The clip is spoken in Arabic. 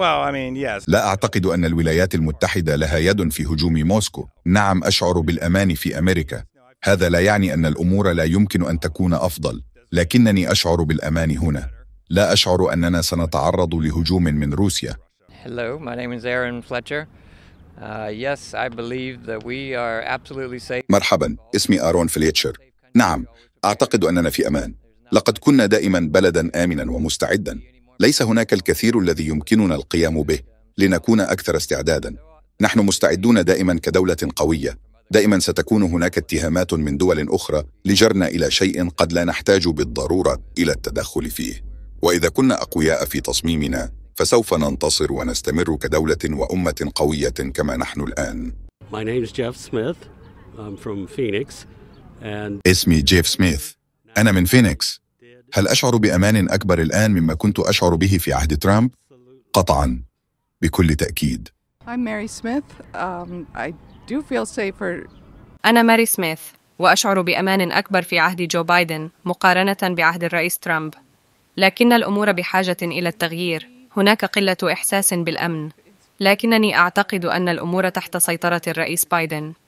لا أعتقد أن الولايات المتحدة لها يد في هجوم موسكو نعم أشعر بالأمان في أمريكا هذا لا يعني أن الأمور لا يمكن أن تكون أفضل لكنني أشعر بالأمان هنا لا أشعر أننا سنتعرض لهجوم من روسيا Hello, my name is Aaron Fletcher. Uh, مرحبا اسمي آرون فليتشر نعم أعتقد أننا في أمان لقد كنا دائما بلدا آمنا ومستعدا ليس هناك الكثير الذي يمكننا القيام به لنكون اكثر استعدادا نحن مستعدون دائما كدوله قويه دائما ستكون هناك اتهامات من دول اخرى لجرنا الى شيء قد لا نحتاج بالضروره الى التدخل فيه واذا كنا اقوياء في تصميمنا فسوف ننتصر ونستمر كدوله وامه قويه كما نحن الان My name is Jeff Smith. I'm from Phoenix. And... اسمي جيف سميث أنا من فينيكس هل أشعر بأمان أكبر الآن مما كنت أشعر به في عهد ترامب؟ قطعاً بكل تأكيد um, أنا ماري سميث وأشعر بأمان أكبر في عهد جو بايدن مقارنة بعهد الرئيس ترامب لكن الأمور بحاجة إلى التغيير هناك قلة إحساس بالأمن لكنني أعتقد أن الأمور تحت سيطرة الرئيس بايدن